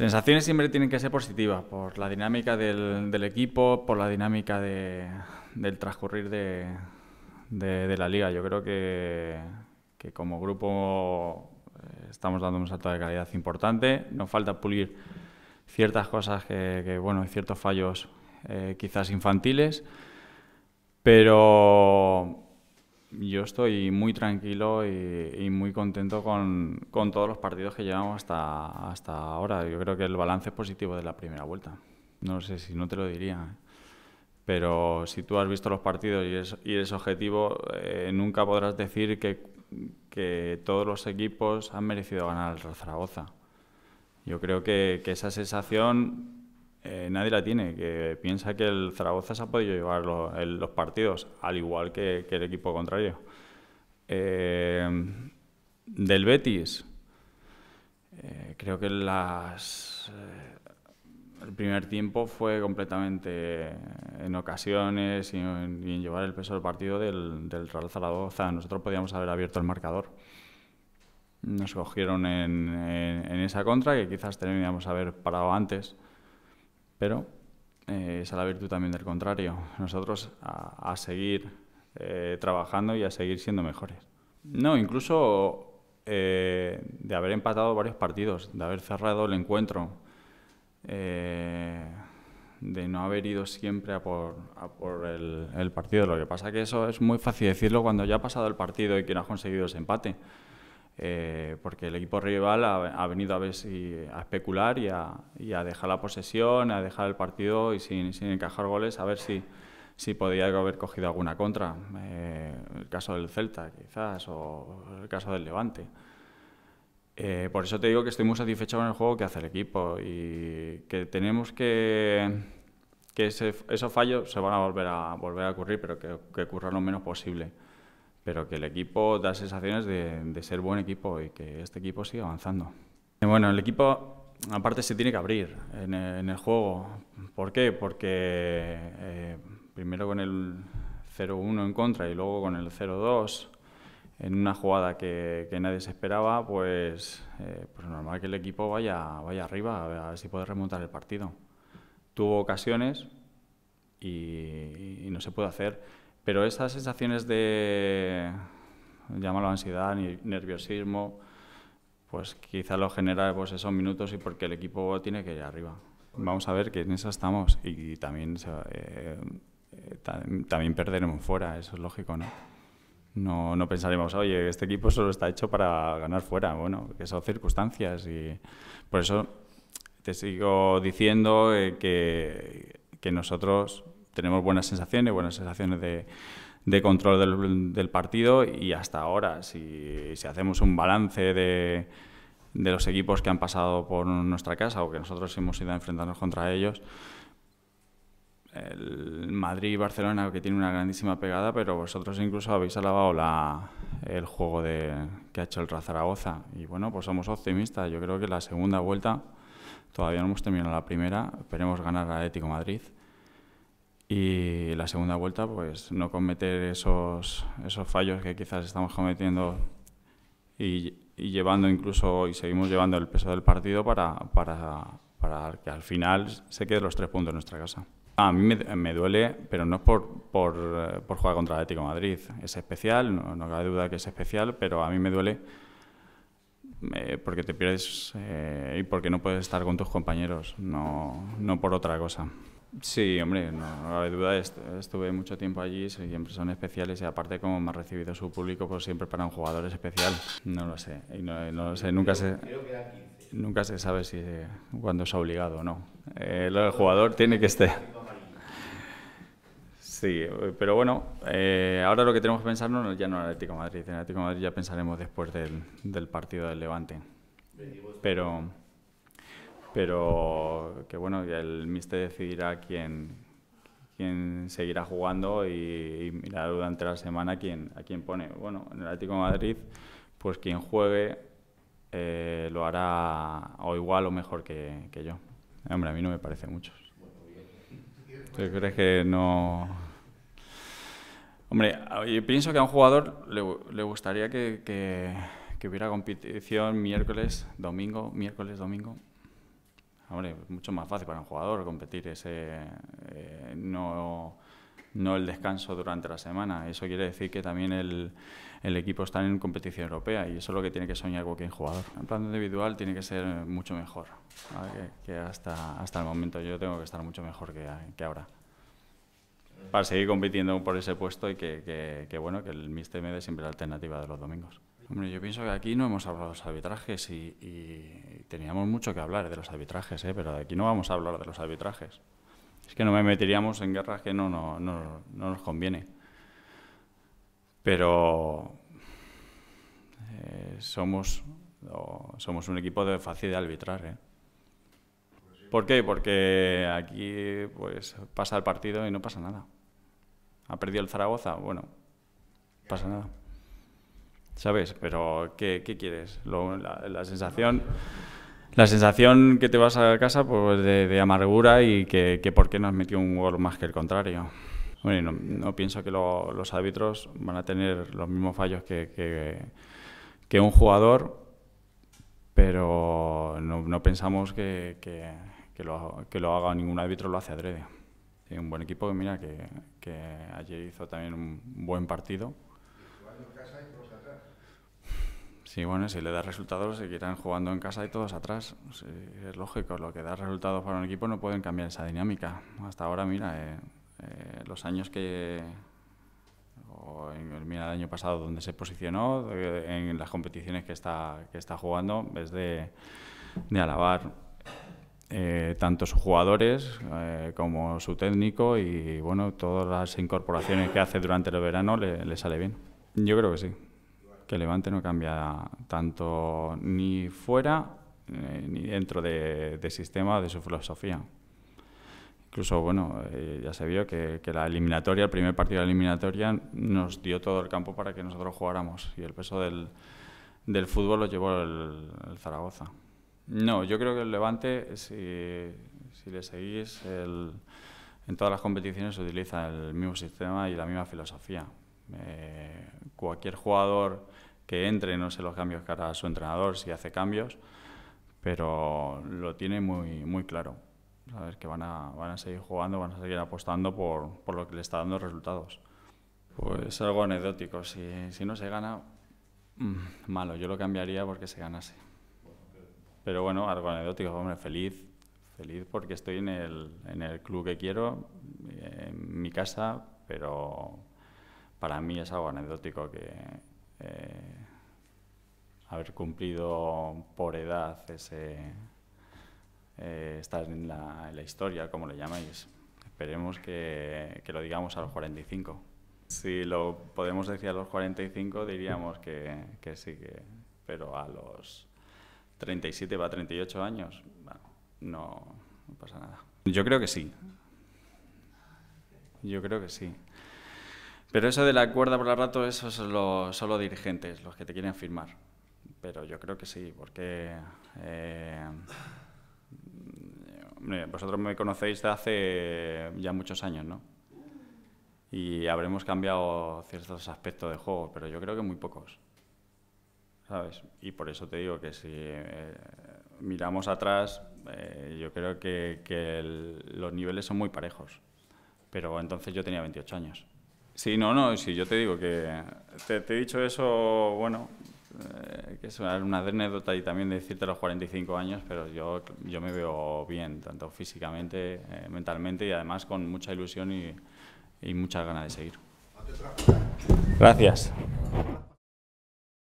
Sensaciones siempre tienen que ser positivas, por la dinámica del, equipo, por la dinámica del transcurrir de, la liga. Yo creo que, como grupo eh, estamos dando un salto de calidad importante. Nos falta pulir ciertas cosas que, bueno, ciertos fallos eh, quizás infantiles, pero yo estoy muy tranquilo y, muy contento con, todos los partidos que llevamos hasta, ahora. Yo creo que el balance es positivo de la primera vuelta. No sé si no te lo diría. ¿eh? Pero si tú has visto los partidos y eres, objetivo, eh, nunca podrás decir que, todos los equipos han merecido ganar al Zaragoza. Yo creo que esa sensación eh, nadie la tiene, que piensa que el Zaragoza se ha podido llevar los, partidos, al igual que, el equipo contrario. Eh, del Betis, eh, creo que el primer tiempo fue completamente en ocasiones y en, llevar el peso del partido del, Real Zaragoza. Nosotros podíamos haber abierto el marcador. Nos cogieron en, esa contra que quizás teníamos haber parado antes. Pero eh, es la virtud también del contrario. Nosotros a, seguir eh, trabajando y a seguir siendo mejores. No, incluso eh, de haber empatado varios partidos, de haber cerrado el encuentro, de no haber ido siempre a por, el, partido. Lo que pasa es que eso es muy fácil decirlo cuando ya ha pasado el partido y quien ha conseguido ese empate. Eh, porque el equipo rival ha, venido a ver si a especular y a, a, dejar la posesión, a dejar el partido y sin, encajar goles, a ver si, si podía haber cogido alguna contra. Eh, el caso del Celta, quizás, o el caso del Levante. Eh, por eso te digo que estoy muy satisfecho con el juego que hace el equipo y que tenemos que, que esos fallos se van a volver a, volver a ocurrir, pero que, que ocurran lo menos posible pero que el equipo da sensaciones de, de ser buen equipo y que este equipo siga avanzando. Bueno, el equipo aparte se tiene que abrir en, e, el juego. ¿Por qué? Porque eh, primero con el 0-1 en contra y luego con el 0-2 en una jugada que, nadie se esperaba, pues, eh, pues, normal que el equipo vaya, vaya arriba a ver si puede remontar el partido. Tuvo ocasiones y, y no se puede hacer. Pero esas sensaciones de, llámalo ansiedad, nerviosismo, pues quizá lo genera pues esos minutos y porque el equipo tiene que ir arriba. Vamos a ver que en esa estamos y también, eh, también perderemos fuera, eso es lógico, ¿no? No, no pensaremos, oye, este equipo solo está hecho para ganar fuera. Bueno, que son circunstancias y por eso te sigo diciendo eh, que, que nosotros tenemos buenas sensaciones, buenas sensaciones de, control del, partido y hasta ahora, si, hacemos un balance de, los equipos que han pasado por nuestra casa o que nosotros hemos ido a enfrentarnos contra ellos, el Madrid y Barcelona que tiene una grandísima pegada, pero vosotros incluso habéis alabado la, el juego de, que ha hecho el Zaragoza y bueno, pues somos optimistas. Yo creo que la segunda vuelta, todavía no hemos terminado la primera, esperemos ganar a Atlético Madrid y la segunda vuelta pues no cometer esos, esos fallos que quizás estamos cometiendo y, llevando incluso y seguimos llevando el peso del partido para, para, para que al final se queden los tres puntos en nuestra casa. A mí me, duele, pero no es por, por, jugar contra el Atlético Madrid. Es especial, no, no, cabe duda que es especial, pero a mí me duele eh, porque te pierdes eh, y porque no puedes estar con tus compañeros, no, no por otra cosa. Sí, hombre, no, hay duda, estuve mucho tiempo allí, siempre son especiales y aparte como me ha recibido su público, pues siempre para un jugador es especial, no lo sé, no, sé, nunca se, nunca se sabe si cuando es obligado o no. Eh, el jugador tiene que estar... Sí, pero bueno, eh, ahora lo que tenemos que pensar ya no en Atlético de Madrid, en Atlético Madrid ya pensaremos después del, del partido del Levante. Pero pero que bueno, el míster decidirá quién, quién seguirá jugando y, la mirará durante la semana quién, a quién pone. Bueno, en el Atlético de Madrid, pues quien juegue eh, lo hará o igual o mejor que, yo. hombre, a mí no me parece mucho. ¿Tú crees que no...? Hombre, yo pienso que a un jugador le, le gustaría que hubiera competición miércoles, domingo, miércoles, domingo. Hombre, mucho más fácil para un jugador competir ese eh, no, el descanso durante la semana. Eso quiere decir que también el, equipo está en competición europea y eso es lo que tiene que soñar cualquier jugador. En plan individual tiene que ser mucho mejor que, hasta, hasta el momento. Yo tengo que estar mucho mejor que, ahora para seguir compitiendo por ese puesto y que, bueno, que el Mister me dé siempre la alternativa de los domingos. Hombre, yo pienso que aquí no hemos hablado de los arbitrajes y, teníamos mucho que hablar de los arbitrajes, ¿eh? pero aquí no vamos a hablar de los arbitrajes. Es que no me meteríamos en guerras que no, nos conviene. Pero eh, somos, somos un equipo de fácil de arbitrar. ¿eh? ¿Por qué? Porque aquí pues, pasa el partido y no pasa nada. ¿Ha perdido el Zaragoza? Bueno, pasa nada. ¿sabes? Pero, ¿qué, quieres? la, sensación... La sensación que te vas a casa pues, de, de amargura y que, por qué no has metido un gol más que el contrario. Bueno, no, pienso que los árbitros van a tener los mismos fallos que, un jugador, pero no, pensamos que, lo, haga ningún árbitro, lo hace adrede. Y un buen equipo que mira que, ayer hizo también un buen partido. Sí, bueno, si le da resultados, seguirán jugando en casa y todos atrás. es lógico, lo que da resultados para un equipo no pueden cambiar esa dinámica. Hasta ahora, mira, eh, eh, los años que. mira, el año pasado donde se posicionó, eh, en las competiciones que está, que está jugando, es de, alabar tanto sus jugadores como su técnico y, bueno, todas las incorporaciones que hace durante el verano le sale bien. Yo creo que sí que Levante no cambia tanto ni fuera eh, ni dentro de, sistema de su filosofía. Incluso, bueno, eh, ya se vio que, la eliminatoria, el primer partido de la eliminatoria, nos dio todo el campo para que nosotros jugáramos y el peso del, fútbol lo llevó el, Zaragoza. No, yo creo que el Levante, si, le seguís, en todas las competiciones se utiliza el mismo sistema y la misma filosofía. Eh, cualquier jugador que entre, no sé los cambios que hará su entrenador, si hace cambios, pero lo tiene muy, muy claro. ver que van a, van a seguir jugando, van a seguir apostando por, por lo que le está dando resultados. Pues algo anecdótico, si, si no se gana, mm, malo, yo lo cambiaría porque se ganase. Pero bueno, algo anecdótico, hombre, feliz, feliz porque estoy en el, en el club que quiero, en mi casa, pero para mí es algo anecdótico que eh, haber cumplido por edad ese, eh, estar en la, historia, como le llamáis. Esperemos que, lo digamos a los 45. Si lo podemos decir a los 45, diríamos que, que sí, que, pero a los 37 va a 38 años, bueno, no pasa nada. Yo creo que sí. Yo creo que sí. Pero eso de la cuerda por el rato, eso son los, son dirigentes, los que te quieren firmar. Pero yo creo que sí, porque... Eh, vosotros me conocéis de hace ya muchos años, ¿no? Y habremos cambiado ciertos aspectos de juego, pero yo creo que muy pocos. ¿Sabes? Y por eso te digo que si eh, miramos atrás, eh, yo creo que, los niveles son muy parejos. Pero entonces yo tenía 28 años. Sí, no, no, sí, yo te digo que te, he dicho eso, bueno, eh, que es una, anécdota y también decirte los 45 años, pero yo, yo me veo bien, tanto físicamente, eh, mentalmente y además con mucha ilusión y, y muchas ganas de seguir. Gracias.